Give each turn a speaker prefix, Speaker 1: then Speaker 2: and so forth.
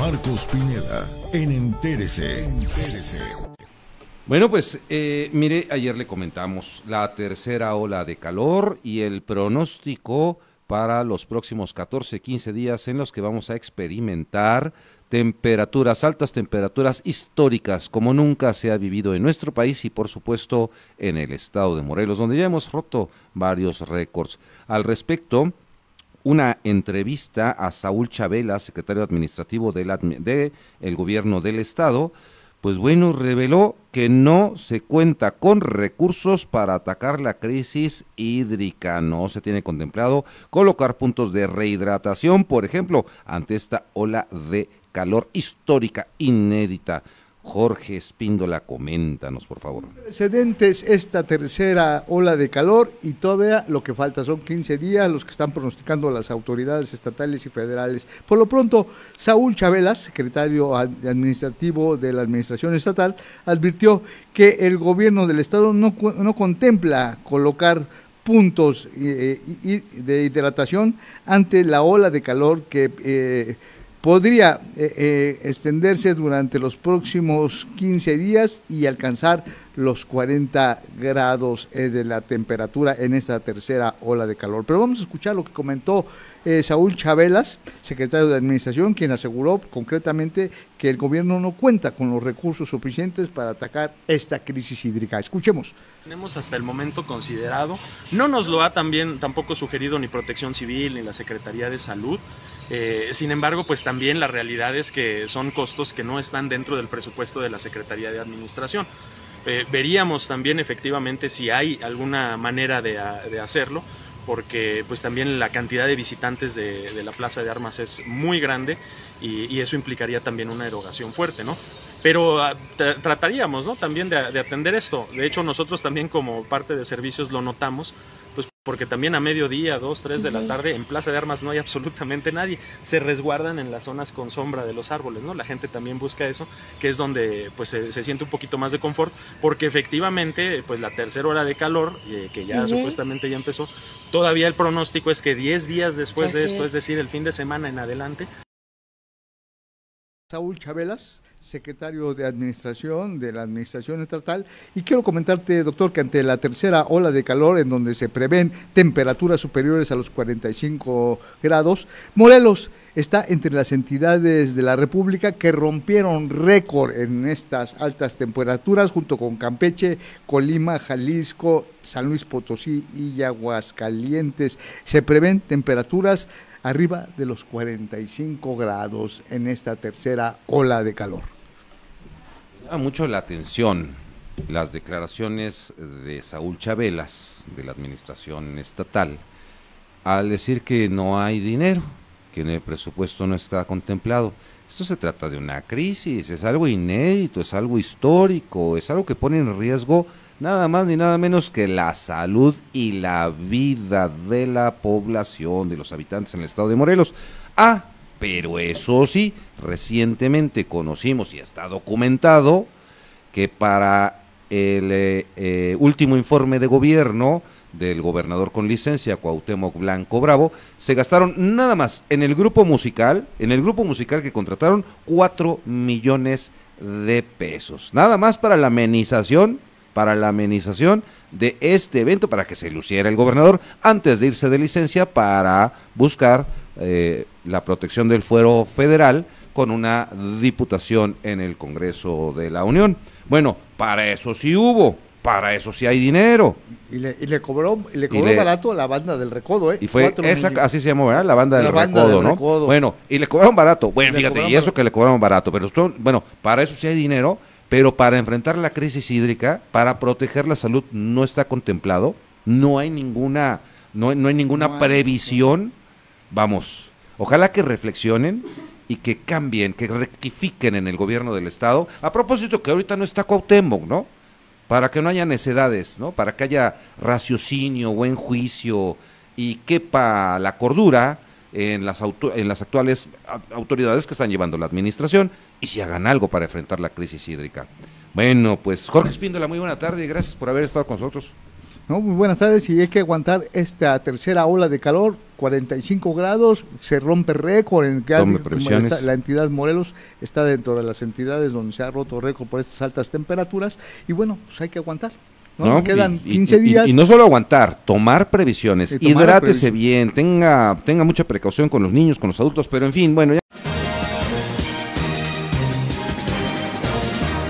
Speaker 1: Marcos Pineda en Entérese. Bueno, pues eh, mire, ayer le comentamos la tercera ola de calor y el pronóstico para los próximos 14, 15 días en los que vamos a experimentar temperaturas, altas temperaturas históricas como nunca se ha vivido en nuestro país y por supuesto en el estado de Morelos, donde ya hemos roto varios récords. Al respecto, una entrevista a Saúl Chabela, secretario administrativo del gobierno del estado, pues bueno, reveló que no se cuenta con recursos para atacar la crisis hídrica. No se tiene contemplado colocar puntos de rehidratación, por ejemplo, ante esta ola de calor histórica inédita. Jorge Espíndola, coméntanos, por favor.
Speaker 2: Precedentes esta tercera ola de calor y todavía lo que falta son 15 días los que están pronosticando las autoridades estatales y federales. Por lo pronto, Saúl Chabela, secretario administrativo de la Administración Estatal, advirtió que el gobierno del Estado no, contempla colocar puntos eh, eh, de hidratación ante la ola de calor que... Eh, podría eh, eh, extenderse durante los próximos 15 días y alcanzar los 40 grados eh, de la temperatura en esta tercera ola de calor. Pero vamos a escuchar lo que comentó eh, Saúl Chabelas, secretario de Administración, quien aseguró concretamente que el gobierno no cuenta con los recursos suficientes para atacar esta crisis hídrica. Escuchemos.
Speaker 3: Tenemos hasta el momento considerado, no nos lo ha también tampoco sugerido ni Protección Civil ni la Secretaría de Salud. Eh, sin embargo, pues también la realidad es que son costos que no están dentro del presupuesto de la Secretaría de Administración. Eh, veríamos también efectivamente si hay alguna manera de, ah, de, hacerlo, porque pues también la cantidad de visitantes de, la Plaza de Armas es muy grande y, eso implicaría también una erogación fuerte, ¿no? Pero ah, trataríamos, ¿no? También de atender esto. De hecho, nosotros también como parte de servicios lo notamos porque también a mediodía, 2, 3 de la tarde, en Plaza de Armas no hay absolutamente nadie. Se resguardan en las zonas con sombra de los árboles, ¿no? La gente también busca eso, que es donde pues se, siente un poquito más de confort, porque efectivamente, pues la tercera hora de calor, eh, que ya supuestamente ya empezó, todavía el pronóstico es que diez días después de esto, es decir, el fin de semana en adelante,
Speaker 2: Saúl Chabelas, secretario de Administración de la Administración Estatal. Y quiero comentarte, doctor, que ante la tercera ola de calor, en donde se prevén temperaturas superiores a los 45 grados, Morelos está entre las entidades de la República que rompieron récord en estas altas temperaturas, junto con Campeche, Colima, Jalisco, San Luis Potosí y Aguascalientes. Se prevén temperaturas arriba de los 45 grados en esta tercera ola de calor.
Speaker 1: da mucho la atención las declaraciones de Saúl Chabelas, de la administración estatal, al decir que no hay dinero que en el presupuesto no está contemplado. Esto se trata de una crisis, es algo inédito, es algo histórico, es algo que pone en riesgo nada más ni nada menos que la salud y la vida de la población, de los habitantes en el estado de Morelos. Ah, pero eso sí, recientemente conocimos y está documentado que para el eh, eh, último informe de gobierno, del gobernador con licencia, Cuauhtémoc Blanco Bravo, se gastaron nada más en el grupo musical, en el grupo musical que contrataron, 4 millones de pesos. Nada más para la amenización, para la amenización de este evento, para que se luciera el gobernador antes de irse de licencia para buscar eh, la protección del fuero federal con una diputación en el Congreso de la Unión. Bueno, para eso sí hubo para eso sí hay dinero.
Speaker 2: Y le, le cobró, le cobró barato a la banda del Recodo, ¿eh? Y fue, esa,
Speaker 1: así se llamó, ¿verdad? La banda, del, recodo, ¿no? Bueno, y le cobraron barato. Bueno, fíjate, y eso que le cobraron barato. Pero bueno, para eso sí hay dinero, pero para enfrentar la crisis hídrica, para proteger la salud, no está contemplado. No hay ninguna, no, hay ninguna previsión. Vamos, ojalá que reflexionen y que cambien, que rectifiquen en el gobierno del Estado. A propósito, que ahorita no está Cuauhtémoc, ¿no? para que no haya necedades, ¿no? Para que haya raciocinio, buen juicio y quepa la cordura en las, en las actuales autoridades que están llevando la administración y si hagan algo para enfrentar la crisis hídrica. Bueno, pues Jorge Espíndola, muy buena tarde, y gracias por haber estado con nosotros.
Speaker 2: No, muy buenas tardes y hay que aguantar esta tercera ola de calor 45 grados, se rompe récord en que la entidad Morelos está dentro de las entidades donde se ha roto récord por estas altas temperaturas y bueno, pues hay que aguantar. ¿no? quedan 15 días. Y, no
Speaker 1: solo aguantar, tomar previsiones, hidrátese bien, tenga, tenga mucha precaución con los niños, con los adultos, pero en fin, bueno, ya